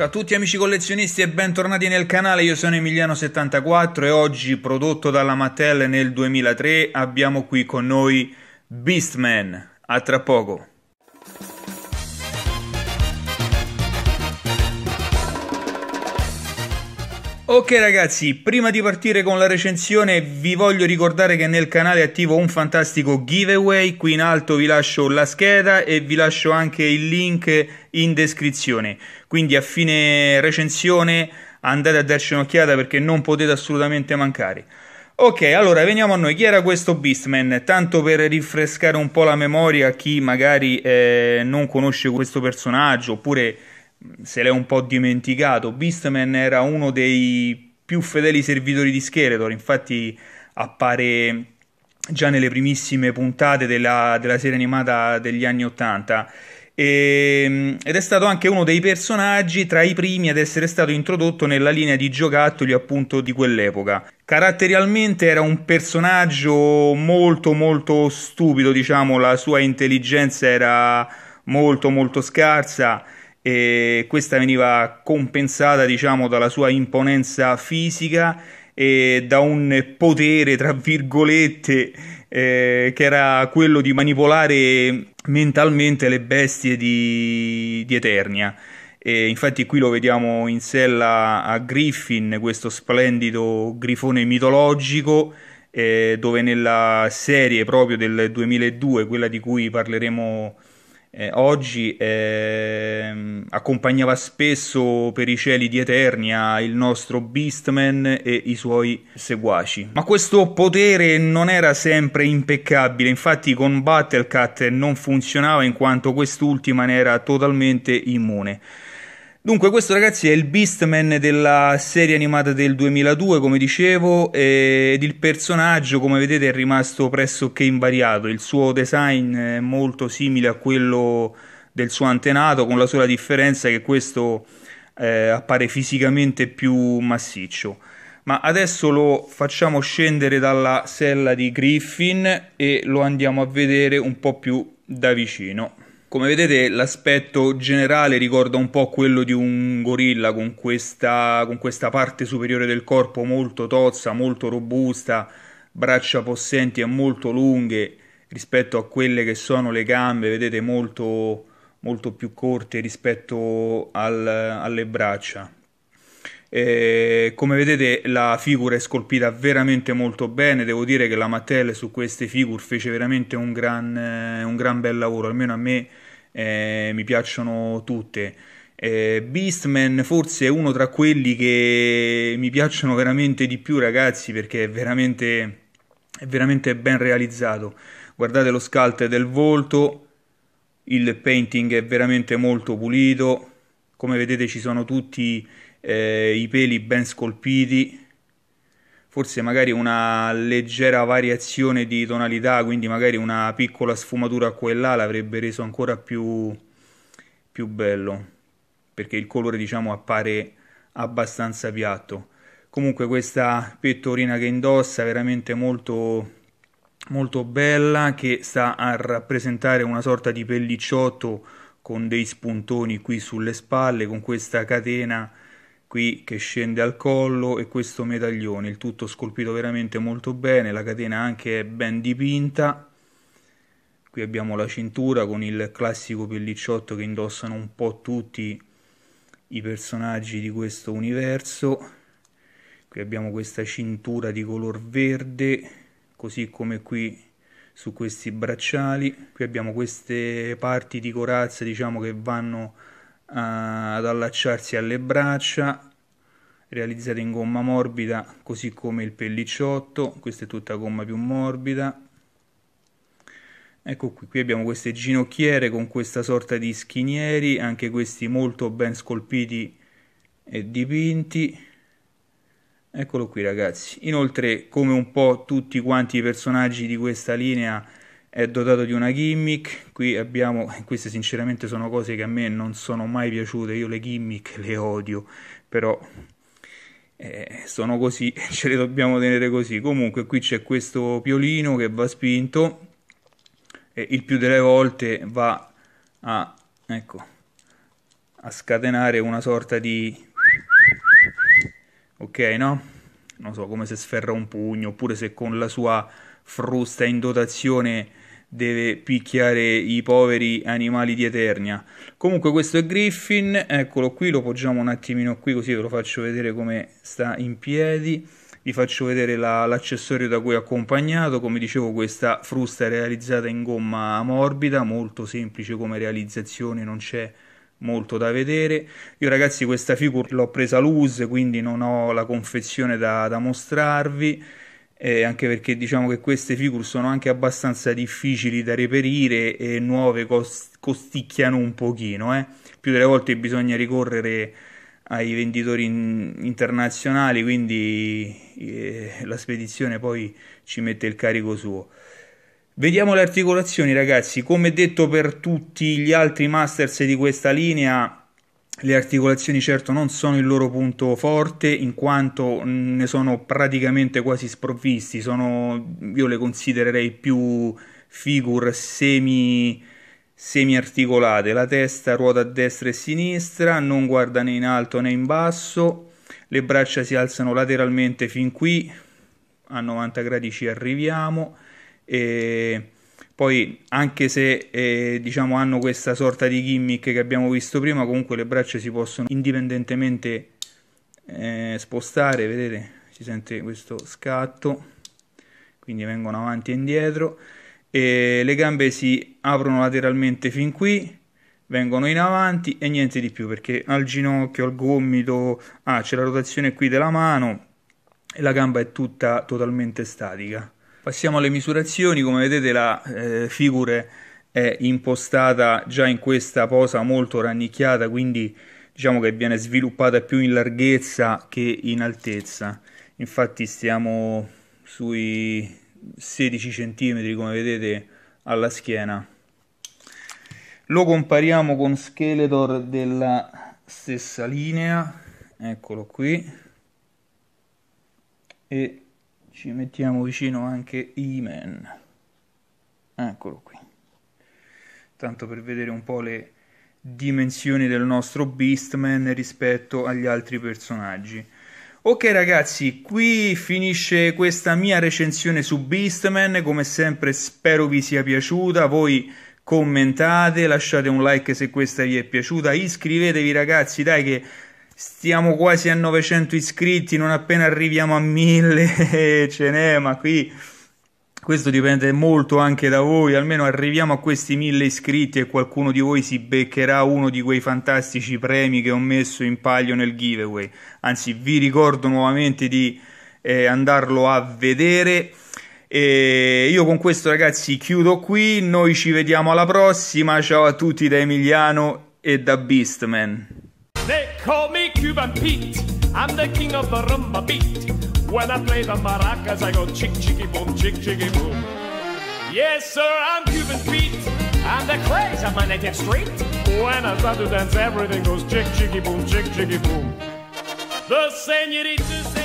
Ciao a tutti amici collezionisti e bentornati nel canale, io sono Emiliano74 e oggi prodotto dalla Mattel nel 2003 abbiamo qui con noi Beastman, a tra poco. Ok ragazzi, prima di partire con la recensione vi voglio ricordare che nel canale è attivo un fantastico giveaway, qui in alto vi lascio la scheda e vi lascio anche il link in descrizione, quindi a fine recensione andate a darci un'occhiata perché non potete assolutamente mancare. Ok, allora veniamo a noi, chi era questo Beastman? Tanto per rinfrescare un po' la memoria a chi magari eh, non conosce questo personaggio oppure se l'è un po' dimenticato. Beastman era uno dei più fedeli servitori di Skeletor, infatti appare già nelle primissime puntate della, della serie animata degli anni Ottanta. Ehm, ed è stato anche uno dei personaggi tra i primi ad essere stato introdotto nella linea di giocattoli appunto di quell'epoca. Caratterialmente era un personaggio molto molto stupido, diciamo, la sua intelligenza era molto molto scarsa e questa veniva compensata diciamo dalla sua imponenza fisica e da un potere tra virgolette eh, che era quello di manipolare mentalmente le bestie di, di Eternia. E infatti qui lo vediamo in sella a Griffin, questo splendido grifone mitologico, eh, dove nella serie proprio del 2002, quella di cui parleremo eh, oggi eh, accompagnava spesso per i cieli di Eternia il nostro Beastman e i suoi seguaci. Ma questo potere non era sempre impeccabile, infatti con Battlecat non funzionava in quanto quest'ultima ne era totalmente immune. Dunque, questo ragazzi è il Beastman della serie animata del 2002, come dicevo, ed il personaggio, come vedete, è rimasto pressoché invariato. Il suo design è molto simile a quello del suo antenato, con la sola differenza che questo eh, appare fisicamente più massiccio. Ma adesso lo facciamo scendere dalla sella di Griffin e lo andiamo a vedere un po' più da vicino. Come vedete l'aspetto generale ricorda un po' quello di un gorilla con questa, con questa parte superiore del corpo molto tozza, molto robusta, braccia possenti e molto lunghe rispetto a quelle che sono le gambe, vedete molto, molto più corte rispetto al, alle braccia. Eh, come vedete la figura è scolpita veramente molto bene, devo dire che la Mattel su queste figure fece veramente un gran, eh, un gran bel lavoro, almeno a me eh, mi piacciono tutte. Eh, Beastman forse è uno tra quelli che mi piacciono veramente di più ragazzi perché è veramente, è veramente ben realizzato. Guardate lo sculpt del volto, il painting è veramente molto pulito, come vedete ci sono tutti eh, i peli ben scolpiti, forse magari una leggera variazione di tonalità, quindi magari una piccola sfumatura qua e là l'avrebbe reso ancora più, più bello, perché il colore diciamo appare abbastanza piatto. Comunque questa pettorina che indossa è veramente molto, molto bella, che sta a rappresentare una sorta di pellicciotto con dei spuntoni qui sulle spalle, con questa catena qui che scende al collo e questo medaglione, il tutto scolpito veramente molto bene, la catena anche è ben dipinta. Qui abbiamo la cintura con il classico pellicciotto che indossano un po' tutti i personaggi di questo universo. Qui abbiamo questa cintura di color verde, così come qui su questi bracciali. Qui abbiamo queste parti di corazza, diciamo che vanno eh, ad allacciarsi alle braccia realizzate in gomma morbida così come il pellicciotto questa è tutta gomma più morbida ecco qui qui abbiamo queste ginocchiere con questa sorta di schinieri anche questi molto ben scolpiti e dipinti eccolo qui ragazzi inoltre come un po' tutti quanti i personaggi di questa linea è dotato di una gimmick, qui abbiamo, queste sinceramente sono cose che a me non sono mai piaciute, io le gimmick le odio, però eh, sono così, ce le dobbiamo tenere così. Comunque qui c'è questo piolino che va spinto e il più delle volte va a, ecco, a scatenare una sorta di... ok no? non so, come se sferra un pugno, oppure se con la sua frusta in dotazione deve picchiare i poveri animali di Eternia. Comunque questo è Griffin, eccolo qui, lo poggiamo un attimino qui così ve lo faccio vedere come sta in piedi. Vi faccio vedere la, l'accessorio da cui è accompagnato, come dicevo questa frusta è realizzata in gomma morbida, molto semplice come realizzazione, non c'è molto da vedere. Io ragazzi questa figura l'ho presa loose, quindi non ho la confezione da, da mostrarvi eh, anche perché diciamo che queste figure sono anche abbastanza difficili da reperire e nuove cost- costicchiano un pochino. Eh. Più delle volte bisogna ricorrere ai venditori in- internazionali, quindi eh, la spedizione poi ci mette il carico suo. Vediamo le articolazioni, ragazzi. Come detto per tutti gli altri masters di questa linea, le articolazioni certo non sono il loro punto forte in quanto ne sono praticamente quasi sprovvisti, sono, io le considererei più figure semi, semi articolate, la testa ruota a destra e a sinistra, non guarda né in alto né in basso, le braccia si alzano lateralmente fin qui, a 90 gradi ci arriviamo e poi, anche se eh, diciamo hanno questa sorta di gimmick che abbiamo visto prima, comunque le braccia si possono indipendentemente eh, spostare. Vedete, si sente questo scatto, quindi vengono avanti e indietro. E le gambe si aprono lateralmente fin qui, vengono in avanti e niente di più perché al ginocchio, al gomito, ah, c'è la rotazione qui della mano e la gamba è tutta totalmente statica. Passiamo alle misurazioni, come vedete la eh, figure è impostata già in questa posa molto rannicchiata, quindi diciamo che viene sviluppata più in larghezza che in altezza. Infatti stiamo sui 16 cm, come vedete, alla schiena. Lo compariamo con Skeletor della stessa linea, eccolo qui, e ci mettiamo vicino anche Iman. Eccolo qui. Tanto per vedere un po' le dimensioni del nostro Beastman rispetto agli altri personaggi. Ok ragazzi, qui finisce questa mia recensione su Beastman, come sempre spero vi sia piaciuta, voi commentate, lasciate un like se questa vi è piaciuta, iscrivetevi ragazzi, dai che Stiamo quasi a 900 iscritti, non appena arriviamo a 1000 ce n'è, ma qui questo dipende molto anche da voi, almeno arriviamo a questi 1000 iscritti e qualcuno di voi si beccherà uno di quei fantastici premi che ho messo in palio nel giveaway. Anzi, vi ricordo nuovamente di eh, andarlo a vedere. E io con questo ragazzi chiudo qui, noi ci vediamo alla prossima, ciao a tutti da Emiliano e da Beastman. Call me Cuban Pete. I'm the king of the rumba beat. When I play the maracas, I go chick chicky boom, chick chicky boom. Yes, sir, I'm Cuban Pete. I'm the craze of my native street. When I start to dance, everything goes chick chicky boom, chick chicky boom. The senoritas.